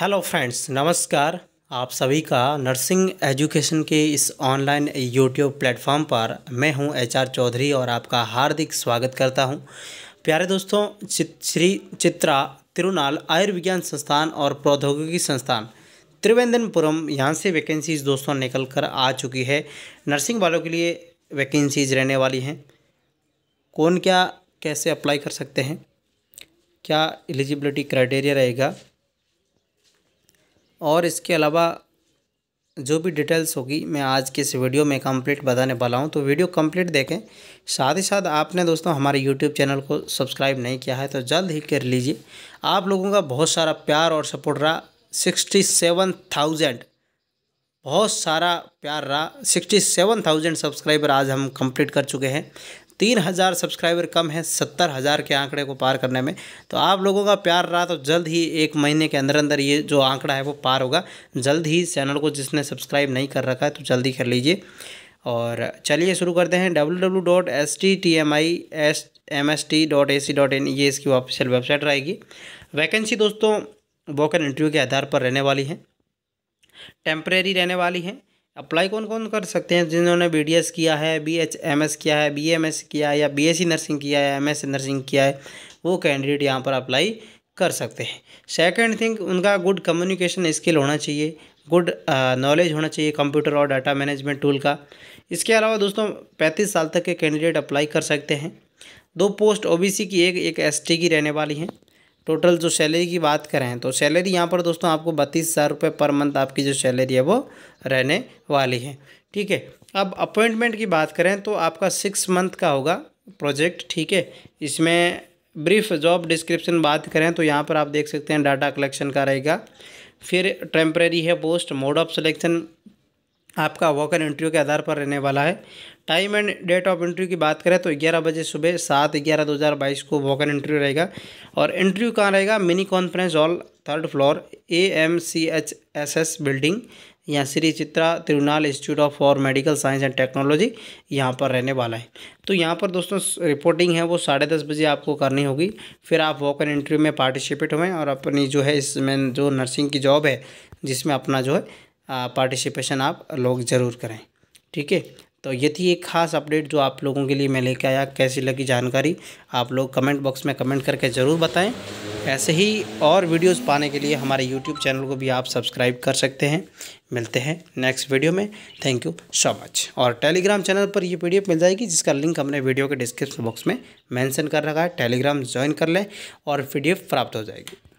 hello friends नमस्कार आप सभी का नर्सिंग एजुकेशन के इस ऑनलाइन यूट्यूब प्लेटफॉर्म पर मैं हूं एचआर चौधरी और आपका हार्दिक स्वागत करता हूं प्यारे दोस्तों चित, श्री चित्रा तिरुनाल आयुर्विज्ञान संस्थान और प्रौद्योगिकी संस्थान त्रिवेंद्रपुरम यहां से वैकेंसीज़ दोस्तों निकल कर आ चुकी है नर्सिंग वालों के लिए वैकेंसीज़ रहने वाली हैं कौन क्या कैसे अप्लाई कर सकते हैं क्या एलिजिबिलिटी क्राइटेरिया रहेगा और इसके अलावा जो भी डिटेल्स होगी मैं आज के इस वीडियो में कंप्लीट बताने वाला हूँ तो वीडियो कंप्लीट देखें साथ ही साथ आपने दोस्तों हमारे यूट्यूब चैनल को सब्सक्राइब नहीं किया है तो जल्द ही कर लीजिए आप लोगों का बहुत सारा प्यार और सपोर्ट रहा सिक्सटी सेवन थाउजेंड बहुत सारा प्यार रहा सिक्सटी सेवन थाउजेंड सब्सक्राइबर आज हम कंप्लीट कर चुके हैं तीन हज़ार सब्सक्राइबर कम है सत्तर हज़ार के आंकड़े को पार करने में तो आप लोगों का प्यार रहा तो जल्द ही एक महीने के अंदर अंदर ये जो आंकड़ा है वो पार होगा जल्द ही चैनल को जिसने सब्सक्राइब नहीं कर रखा है तो जल्दी कर लीजिए और चलिए शुरू करते हैं W W dot S T T M I S M S T dot A C dot in ये इसकी ऑफिशियल वेबसाइट रहेगी वैकेंसी दोस्तों वॉकन इंटरव्यू के आधार पर रहने वाली है टेम्परेरी रहने वाली है अप्लाई कौन कौन कर सकते हैं जिन्होंने बी डी एस किया है बी एच एम एस किया है बी एम एस किया है या बी एस सी नर्सिंग किया है एम एस नर्सिंग किया है वो कैंडिडेट यहाँ पर अप्लाई कर सकते हैं सेकेंड थिंग उनका गुड कम्युनिकेशन स्किल होना चाहिए गुड नॉलेज होना चाहिए कंप्यूटर और डाटा मैनेजमेंट टूल का इसके अलावा दोस्तों पैंतीस साल तक के कैंडिडेट अप्लाई कर सकते हैं दो पोस्ट ओबीसी की एक एक एसटी की रहने वाली हैं टोटल जो सैलरी की बात करें तो सैलरी यहाँ पर दोस्तों आपको बत्तीस हज़ार रुपये पर मंथ आपकी जो सैलरी है वो रहने वाली है ठीक है अब अपॉइंटमेंट की बात करें तो आपका सिक्स मंथ का होगा प्रोजेक्ट ठीक है इसमें ब्रीफ जॉब डिस्क्रिप्शन बात करें तो यहाँ पर आप देख सकते हैं डाटा कलेक्शन का रहेगा फिर टेम्प्रेरी है पोस्ट मोड ऑफ सिलेक्शन आपका वॉकर इंटरव्यू के आधार पर रहने वाला है time and date of interview की बात करें तो 11 बजे सुबह सात ग्यारह बाईस को वॉकर इंटरव्यू रहेगा और इंटरव्यू कहाँ रहेगा mini conference hall third floor A M C H S S building यहाँ Shri Chitra Tirunal Institute of for Medical Science and Technology यहाँ पर रहने वाला है तो यहाँ पर दोस्तों रिपोर्टिंग है वो साढ़े दस बजे आपको करनी होगी फिर आप वॉकर इंटरव्यू में पार्टिसिपेट हुए और अपनी जो है इसमें जो नर्सिंग की जॉब है जिसमें अपना जो है पार्टिसिपेशन आप लोग ज़रूर करें ठीक है तो ये थी एक खास अपडेट जो आप लोगों के लिए मैं लेके आया कैसी लगी जानकारी आप लोग कमेंट बॉक्स में कमेंट करके ज़रूर बताएं ऐसे ही और वीडियोस पाने के लिए हमारे यूट्यूब चैनल को भी आप सब्सक्राइब कर सकते हैं मिलते हैं नेक्स्ट वीडियो में थैंक यू सो मच और टेलीग्राम चैनल पर ये पी मिल जाएगी जिसका लिंक हमने वीडियो के डिस्क्रिप्शन बॉक्स में मैंसन कर रखा है टेलीग्राम ज्वाइन कर लें और पी प्राप्त हो जाएगी